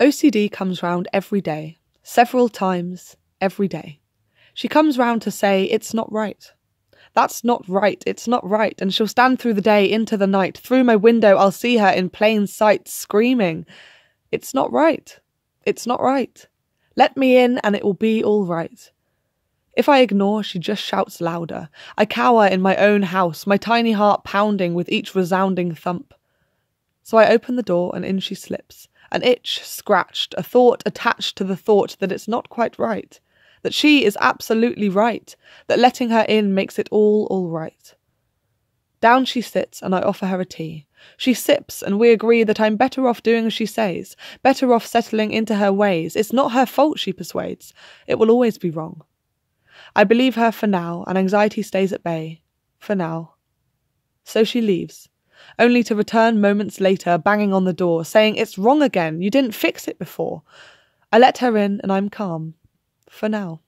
OCD comes round every day, several times every day. She comes round to say, It's not right. That's not right. It's not right. And she'll stand through the day into the night. Through my window, I'll see her in plain sight screaming, It's not right. It's not right. Let me in and it will be all right. If I ignore, she just shouts louder. I cower in my own house, my tiny heart pounding with each resounding thump. So I open the door and in she slips, an itch scratched, a thought attached to the thought that it's not quite right, that she is absolutely right, that letting her in makes it all all right. Down she sits, and I offer her a tea. She sips, and we agree that I'm better off doing as she says, better off settling into her ways. It's not her fault, she persuades. It will always be wrong. I believe her for now, and anxiety stays at bay. For now. So she leaves, only to return moments later banging on the door, saying, It's wrong again, you didn't fix it before. I let her in and I'm calm. For now.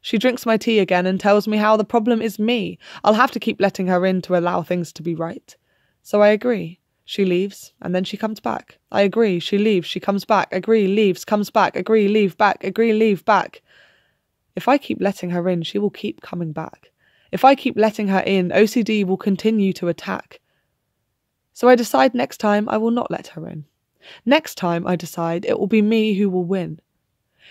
She drinks my tea again and tells me how the problem is me. I'll have to keep letting her in to allow things to be right. So I agree. She leaves, and then she comes back. I agree. She leaves, she comes back. Agree, leaves, comes back. Agree, leave, back. Agree, leave, back. If I keep letting her in, she will keep coming back. If I keep letting her in, OCD will continue to attack. So I decide next time I will not let her in. Next time I decide it will be me who will win.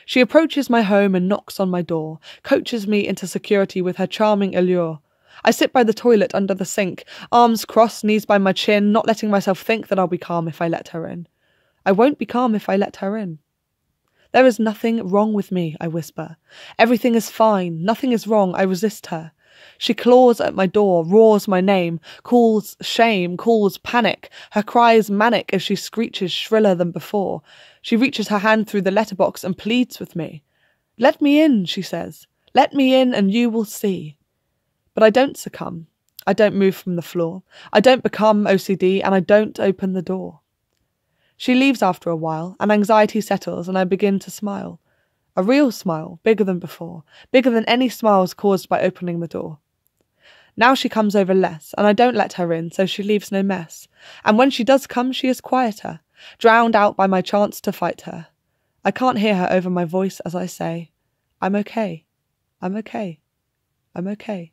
She approaches my home and knocks on my door, coaches me into security with her charming allure. I sit by the toilet under the sink, arms crossed, knees by my chin, not letting myself think that I'll be calm if I let her in. I won't be calm if I let her in. There is nothing wrong with me, I whisper. Everything is fine. Nothing is wrong. I resist her. She claws at my door, roars my name, calls shame, calls panic. Her cries manic as she screeches shriller than before. She reaches her hand through the letterbox and pleads with me. Let me in, she says. Let me in and you will see. But I don't succumb. I don't move from the floor. I don't become OCD and I don't open the door. She leaves after a while, and anxiety settles, and I begin to smile. A real smile, bigger than before, bigger than any smiles caused by opening the door. Now she comes over less, and I don't let her in, so she leaves no mess. And when she does come, she is quieter, drowned out by my chance to fight her. I can't hear her over my voice as I say, I'm okay. I'm okay. I'm okay.